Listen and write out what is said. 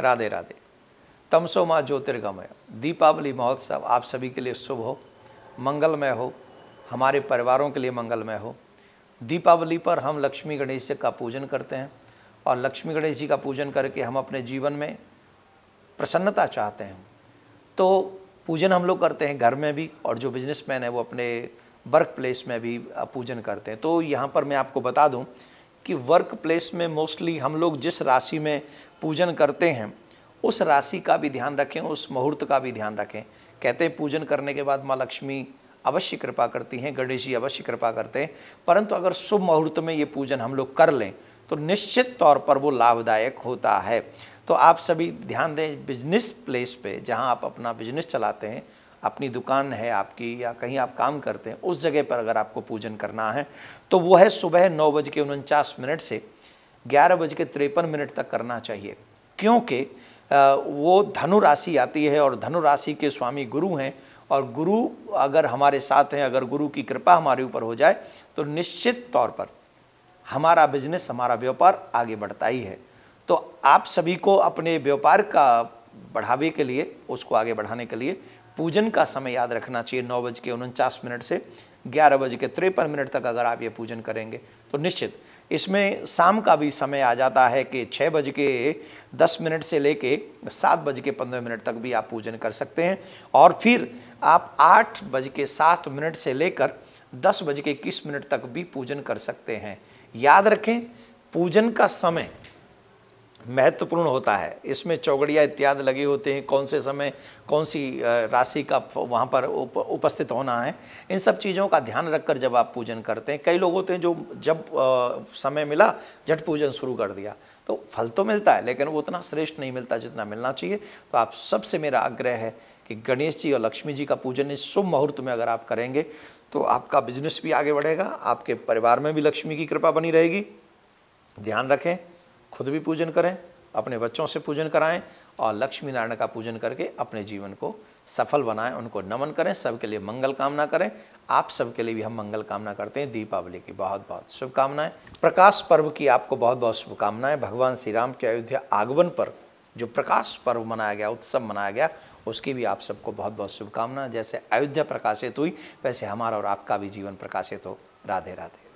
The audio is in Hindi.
राधे राधे तमसो माँ ज्योतिर्गमय दीपावली महोत्सव आप सभी के लिए शुभ हो मंगलमय हो हमारे परिवारों के लिए मंगलमय हो दीपावली पर हम लक्ष्मी गणेश जी का पूजन करते हैं और लक्ष्मी गणेश जी का पूजन करके हम अपने जीवन में प्रसन्नता चाहते हैं तो पूजन हम लोग करते हैं घर में भी और जो बिजनेसमैन है वो अपने वर्क प्लेस में भी पूजन करते हैं तो यहाँ पर मैं आपको बता दूँ कि वर्क प्लेस में मोस्टली हम लोग जिस राशि में पूजन करते हैं उस राशि का भी ध्यान रखें उस मुहूर्त का भी ध्यान रखें कहते हैं पूजन करने के बाद माँ लक्ष्मी अवश्य कृपा करती हैं गणेश जी अवश्य कृपा करते हैं परंतु अगर शुभ मुहूर्त में ये पूजन हम लोग कर लें तो निश्चित तौर पर वो लाभदायक होता है तो आप सभी ध्यान दें बिजनेस प्लेस पे जहां आप अपना बिजनेस चलाते हैं अपनी दुकान है आपकी या कहीं आप काम करते हैं उस जगह पर अगर आपको पूजन करना है तो वो है सुबह नौ बज के उनचास मिनट से ग्यारह बज के तिरपन मिनट तक करना चाहिए क्योंकि वो धनु राशि आती है और धनु राशि के स्वामी गुरु हैं और गुरु अगर हमारे साथ हैं अगर गुरु की कृपा हमारे ऊपर हो जाए तो निश्चित तौर पर हमारा बिजनेस हमारा व्यापार आगे बढ़ता ही है तो आप सभी को अपने व्यापार का बढ़ावे के लिए उसको आगे बढ़ाने के लिए पूजन का समय याद रखना चाहिए नौ बज के उनचास मिनट से ग्यारह बज के तिरपन मिनट तक अगर आप ये पूजन करेंगे तो निश्चित इसमें शाम का भी समय आ जाता है कि छः बज के दस मिनट से लेके सात बज के पंद्रह मिनट तक भी आप पूजन कर सकते हैं और फिर आप आठ बज के सात मिनट से लेकर दस बज के इक्कीस मिनट तक भी पूजन कर सकते हैं याद रखें पूजन का समय महत्वपूर्ण होता है इसमें चौगड़िया इत्यादि लगे होते हैं कौन से समय कौन सी राशि का वहाँ पर उप, उपस्थित होना है इन सब चीज़ों का ध्यान रखकर जब आप पूजन करते हैं कई लोग होते हैं जो जब आ, समय मिला झट पूजन शुरू कर दिया तो फल तो मिलता है लेकिन वो उतना श्रेष्ठ नहीं मिलता जितना मिलना चाहिए तो आप सबसे मेरा आग्रह है कि गणेश जी और लक्ष्मी जी का पूजन इस शुभ मुहूर्त में अगर आप करेंगे तो आपका बिजनेस भी आगे बढ़ेगा आपके परिवार में भी लक्ष्मी की कृपा बनी रहेगी ध्यान रखें खुद भी पूजन करें अपने बच्चों से पूजन कराएं और लक्ष्मी नारायण का पूजन करके अपने जीवन को सफल बनाएं उनको नमन करें सबके लिए मंगल कामना करें आप सबके लिए भी हम मंगल कामना करते हैं दीपावली की बहुत बहुत शुभकामनाएं प्रकाश पर्व की आपको बहुत बहुत शुभकामनाएं भगवान श्री राम के अयोध्या आगमन पर जो प्रकाश पर्व मनाया गया उत्सव मनाया गया उसकी भी आप सबको बहुत बहुत शुभकामना जैसे अयोध्या प्रकाशित हुई वैसे हमारा और आपका भी जीवन प्रकाशित हो राधे राधे